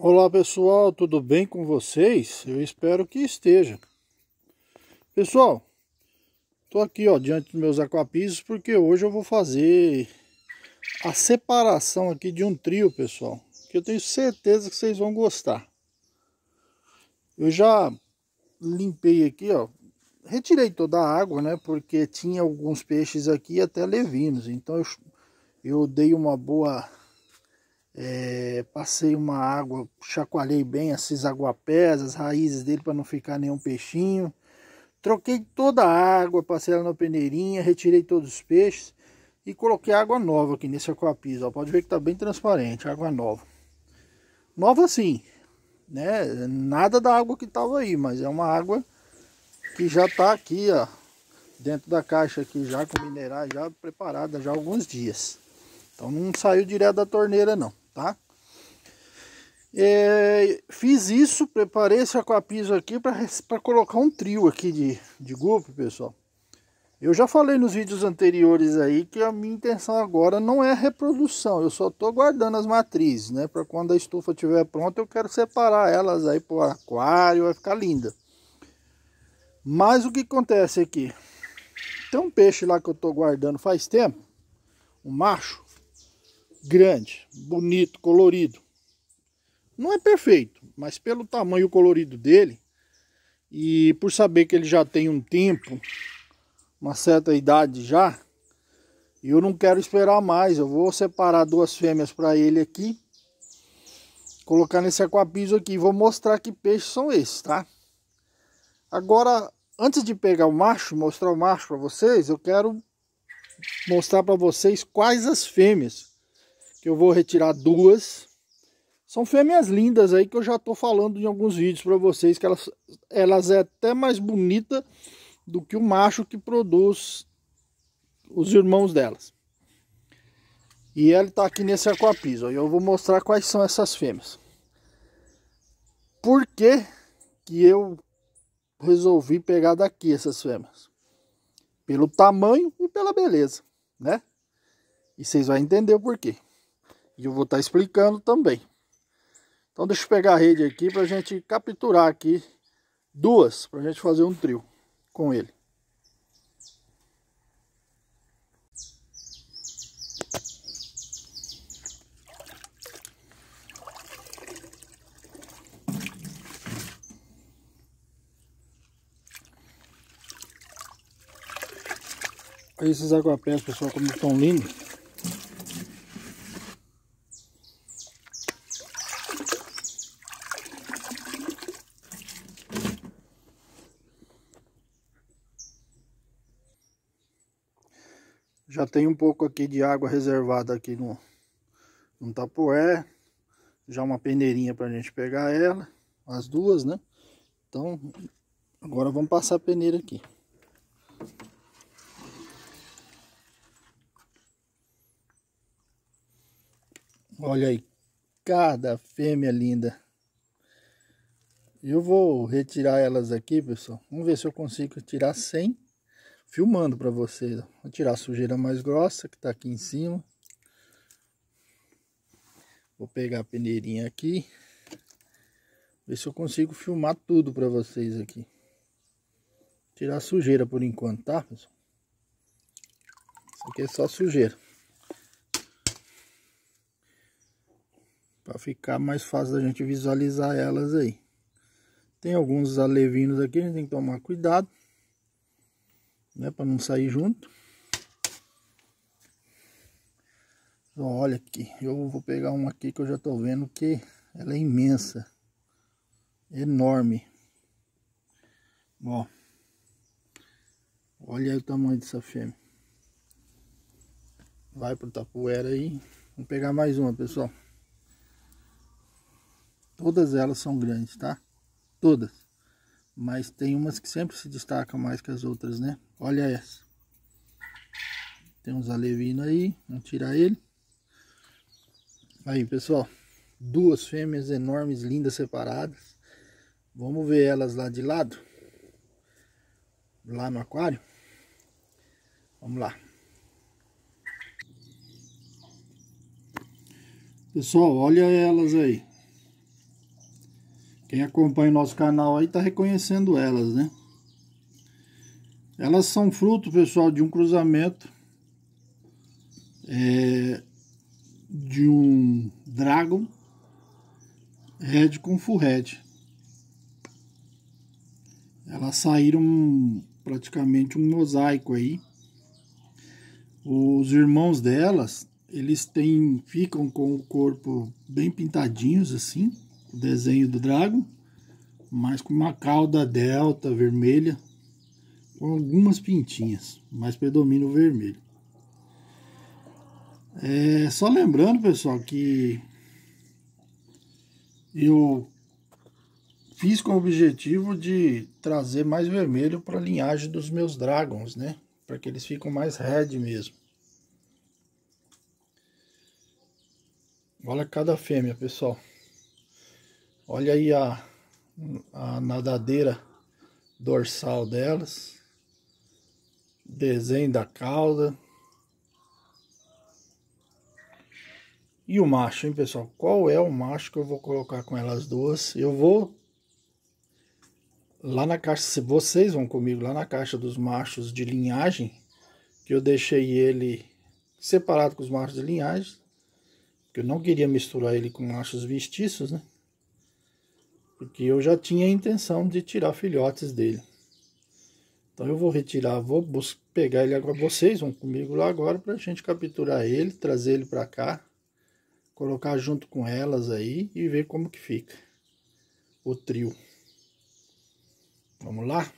Olá pessoal, tudo bem com vocês? Eu espero que esteja. Pessoal, tô aqui ó, diante dos meus aquapisos porque hoje eu vou fazer a separação aqui de um trio, pessoal, que eu tenho certeza que vocês vão gostar. Eu já limpei aqui, ó, retirei toda a água, né, porque tinha alguns peixes aqui até levinos, então eu, eu dei uma boa é, passei uma água, chacoalhei bem esses aguapés, as raízes dele para não ficar nenhum peixinho. Troquei toda a água, passei ela na peneirinha, retirei todos os peixes e coloquei água nova aqui nesse aquapiso. Ó. Pode ver que está bem transparente, água nova. Nova sim, né? Nada da água que estava aí, mas é uma água que já está aqui, ó, dentro da caixa aqui já com minerais já preparada já há alguns dias. Então não saiu direto da torneira não tá? É, fiz isso, preparei esse aquapiso aqui para colocar um trio aqui de, de golpe, pessoal. Eu já falei nos vídeos anteriores aí que a minha intenção agora não é reprodução, eu só estou guardando as matrizes, né? Para quando a estufa estiver pronta eu quero separar elas aí para o aquário, vai ficar linda. Mas o que acontece aqui? Tem um peixe lá que eu estou guardando faz tempo, um macho, grande, bonito, colorido. Não é perfeito, mas pelo tamanho colorido dele e por saber que ele já tem um tempo, uma certa idade já, eu não quero esperar mais. Eu vou separar duas fêmeas para ele aqui, colocar nesse aquapiso aqui e vou mostrar que peixes são esses, tá? Agora, antes de pegar o macho, mostrar o macho para vocês, eu quero mostrar para vocês quais as fêmeas que eu vou retirar duas. São fêmeas lindas aí que eu já estou falando em alguns vídeos para vocês que elas elas é até mais bonita do que o macho que produz os irmãos delas. E ela está aqui nesse aquapiso, aí eu vou mostrar quais são essas fêmeas. Por que que eu resolvi pegar daqui essas fêmeas? Pelo tamanho e pela beleza, né? E vocês vão entender o porquê. E eu vou estar tá explicando também. Então deixa eu pegar a rede aqui para a gente capturar aqui duas, para a gente fazer um trio com ele. Esses aguapés, pessoal, como estão lindos. tem um pouco aqui de água reservada aqui no, no tapoé. Já uma peneirinha para a gente pegar ela, as duas, né? Então, agora vamos passar a peneira aqui. Olha aí, cada fêmea linda. Eu vou retirar elas aqui, pessoal. Vamos ver se eu consigo tirar 100 filmando para vocês. Vou tirar a sujeira mais grossa que está aqui em cima. Vou pegar a peneirinha aqui. Ver se eu consigo filmar tudo para vocês aqui. Tirar a sujeira por enquanto, tá, pessoal? Isso aqui é só sujeira. Para ficar mais fácil da gente visualizar elas aí. Tem alguns alevinos aqui, a gente tem que tomar cuidado né? Para não sair junto. Então, olha aqui, eu vou pegar uma aqui que eu já estou vendo que ela é imensa, enorme. Ó, olha o tamanho dessa fêmea. Vai pro tapuera aí. Vamos pegar mais uma, pessoal. Todas elas são grandes, tá? Todas. Mas tem umas que sempre se destacam mais que as outras, né? Olha essa. Tem uns alevinos aí, vamos tirar ele. Aí, pessoal, duas fêmeas enormes, lindas, separadas. Vamos ver elas lá de lado. Lá no aquário. Vamos lá. Pessoal, olha elas aí. Quem acompanha o nosso canal aí está reconhecendo elas, né? Elas são fruto, pessoal, de um cruzamento é, de um Dragon Red com Full Red. Elas saíram praticamente um mosaico aí. Os irmãos delas, eles têm, ficam com o corpo bem pintadinhos assim o desenho do drago, mas com uma cauda delta vermelha, com algumas pintinhas, mas predomina o vermelho. É, só lembrando, pessoal, que eu fiz com o objetivo de trazer mais vermelho para a linhagem dos meus dragons, né? Para que eles fiquem mais red mesmo. Olha cada fêmea, pessoal. Olha aí a, a nadadeira dorsal delas. Desenho da cauda. E o macho, hein, pessoal? Qual é o macho que eu vou colocar com elas duas? Eu vou lá na caixa, Se vocês vão comigo lá na caixa dos machos de linhagem, que eu deixei ele separado com os machos de linhagem, porque eu não queria misturar ele com machos vestiços, né? porque eu já tinha a intenção de tirar filhotes dele. Então eu vou retirar, vou pegar ele agora, vocês vão comigo lá agora para a gente capturar ele, trazer ele para cá, colocar junto com elas aí e ver como que fica o trio. Vamos lá?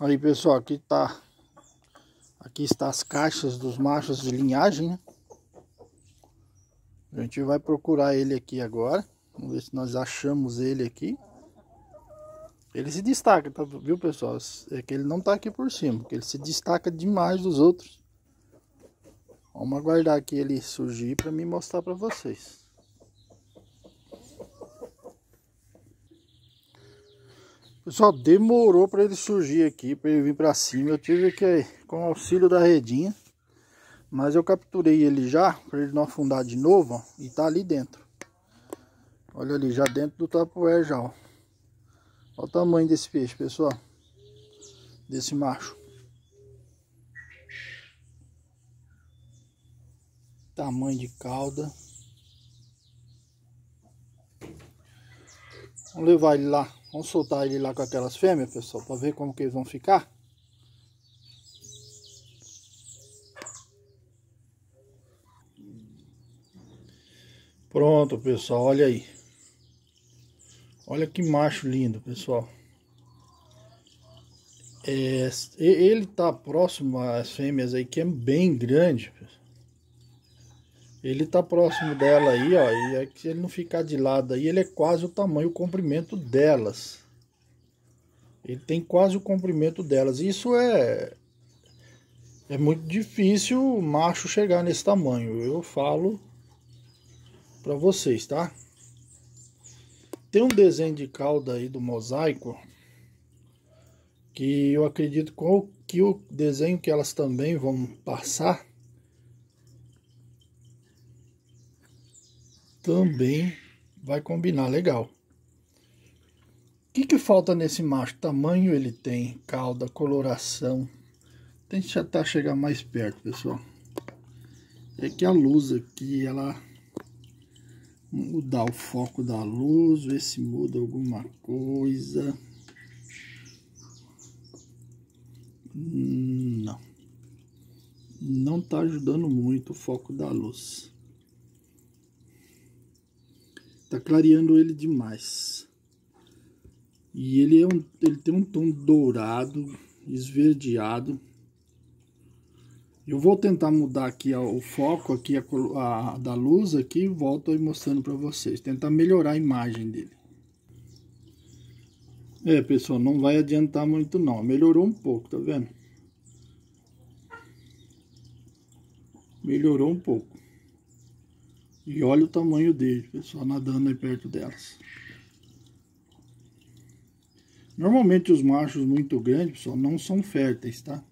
Aí pessoal, aqui tá aqui está as caixas dos machos de linhagem, né? A gente vai procurar ele aqui agora. Vamos ver se nós achamos ele aqui. Ele se destaca, tá, viu pessoal? É que ele não tá aqui por cima, que ele se destaca demais dos outros. Vamos aguardar que ele surgir para me mostrar para vocês. Pessoal, demorou para ele surgir aqui, para ele vir para cima. Eu tive que, com o auxílio da redinha, mas eu capturei ele já, para ele não afundar de novo, ó, e tá ali dentro. Olha ali, já dentro do tapoé já, ó. Olha o tamanho desse peixe, pessoal. Desse macho. Tamanho de cauda. Vamos levar ele lá. Vamos soltar ele lá com aquelas fêmeas, pessoal, para ver como que eles vão ficar. Pronto, pessoal, olha aí. Olha que macho lindo, pessoal. É, ele tá próximo às fêmeas aí, que é bem grande. Ele tá próximo dela aí, ó. E é que se ele não ficar de lado aí, ele é quase o tamanho, o comprimento delas. Ele tem quase o comprimento delas. Isso é... É muito difícil o macho chegar nesse tamanho. Eu falo para vocês, tá? Tem um desenho de cauda aí do mosaico que eu acredito que o desenho que elas também vão passar também vai combinar legal. O que, que falta nesse macho? Tamanho ele tem, cauda, coloração. Tente tentar tá, chegar mais perto, pessoal. É que a luz aqui, ela mudar o foco da luz, ver se muda alguma coisa. Não. Não está ajudando muito o foco da luz. Está clareando ele demais. E ele, é um, ele tem um tom dourado, esverdeado. Eu vou tentar mudar aqui o foco aqui a, a, da luz aqui e volto aí mostrando para vocês. Tentar melhorar a imagem dele. É, pessoal, não vai adiantar muito não. Melhorou um pouco, tá vendo? Melhorou um pouco. E olha o tamanho dele, pessoal, nadando aí perto delas. Normalmente os machos muito grandes, pessoal, não são férteis, tá?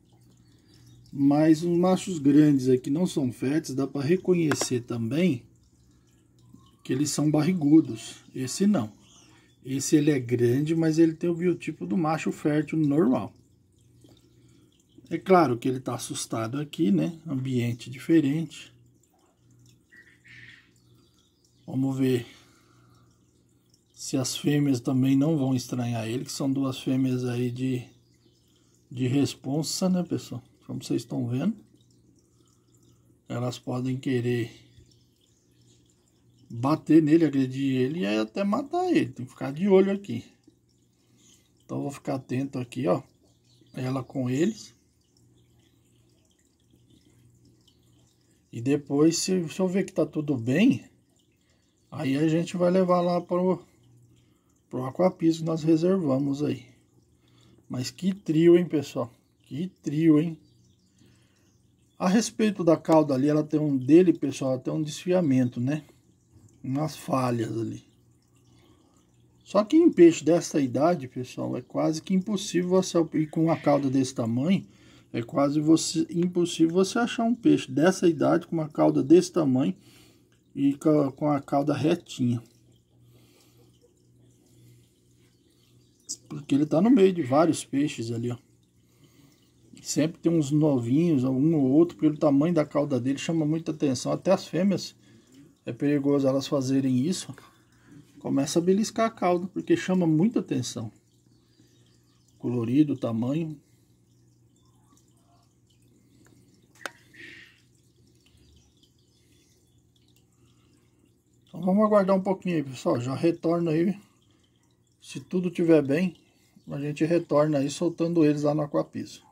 Mas os machos grandes aqui não são fetes, dá para reconhecer também que eles são barrigudos. Esse não. Esse ele é grande, mas ele tem o biotipo do macho fértil normal. É claro que ele está assustado aqui, né? Ambiente diferente. Vamos ver se as fêmeas também não vão estranhar ele, que são duas fêmeas aí de, de responsa, né, pessoal? Como vocês estão vendo, elas podem querer bater nele, agredir ele e até matar ele. Tem que ficar de olho aqui. Então vou ficar atento aqui, ó. Ela com eles. E depois, se, se eu ver que tá tudo bem, aí a gente vai levar lá pro, pro aquapiso que nós reservamos aí. Mas que trio, hein, pessoal? Que trio, hein? A respeito da cauda ali, ela tem um dele, pessoal, até um desfiamento, né? Umas falhas ali. Só que em peixe dessa idade, pessoal, é quase que impossível você e com uma cauda desse tamanho, é quase você, impossível você achar um peixe dessa idade com uma cauda desse tamanho e com a cauda retinha. Porque ele está no meio de vários peixes ali, ó. Sempre tem uns novinhos, um ou outro, pelo tamanho da cauda dele, chama muita atenção. Até as fêmeas, é perigoso elas fazerem isso. Começa a beliscar a cauda, porque chama muita atenção. Colorido, tamanho. Então vamos aguardar um pouquinho aí, pessoal. Já retorno aí. Se tudo estiver bem, a gente retorna aí soltando eles lá no aquapiso.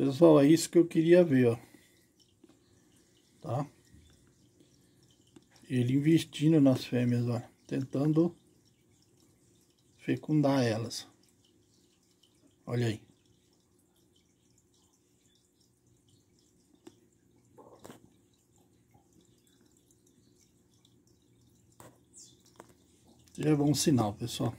Pessoal, é isso que eu queria ver, ó. Tá? Ele investindo nas fêmeas, ó. Tentando fecundar elas. Olha aí. Já é bom sinal, pessoal.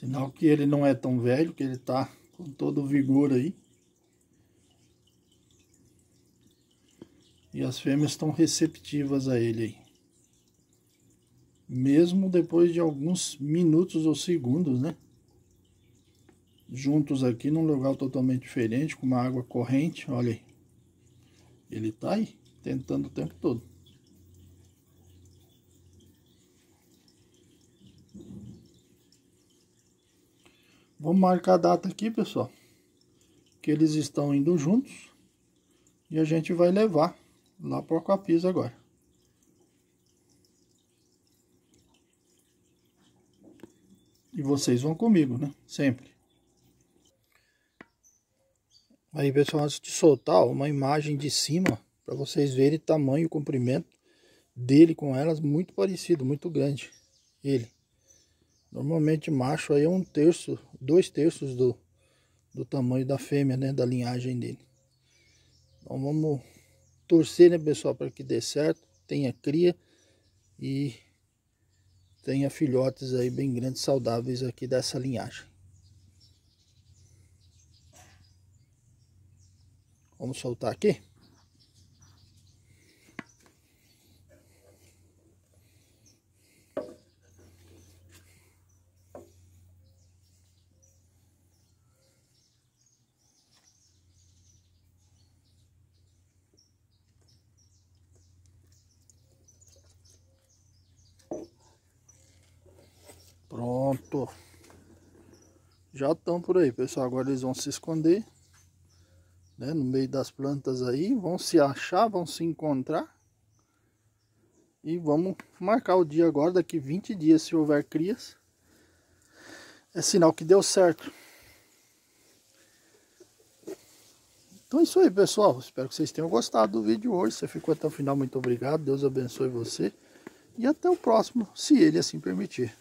Sinal que ele não é tão velho, que ele está com todo o vigor aí. E as fêmeas estão receptivas a ele aí. Mesmo depois de alguns minutos ou segundos, né? Juntos aqui num lugar totalmente diferente, com uma água corrente, olha aí. Ele está aí, tentando o tempo todo. Vamos marcar a data aqui, pessoal. Que eles estão indo juntos. E a gente vai levar lá para o Aquapis agora. E vocês vão comigo, né? Sempre. Aí, pessoal, antes de soltar, uma imagem de cima para vocês verem tamanho e comprimento dele com elas, muito parecido, muito grande. Ele. Normalmente macho aí é um terço, dois terços do, do tamanho da fêmea, né? Da linhagem dele. Então vamos torcer, né, pessoal, para que dê certo, tenha cria e tenha filhotes aí bem grandes, saudáveis aqui dessa linhagem. Vamos soltar aqui. Pronto. Já estão por aí, pessoal. Agora eles vão se esconder. Né, no meio das plantas aí. Vão se achar, vão se encontrar. E vamos marcar o dia agora. Daqui 20 dias, se houver crias. É sinal que deu certo. Então é isso aí, pessoal. Espero que vocês tenham gostado do vídeo hoje. Você ficou até o final, muito obrigado. Deus abençoe você. E até o próximo, se ele assim permitir.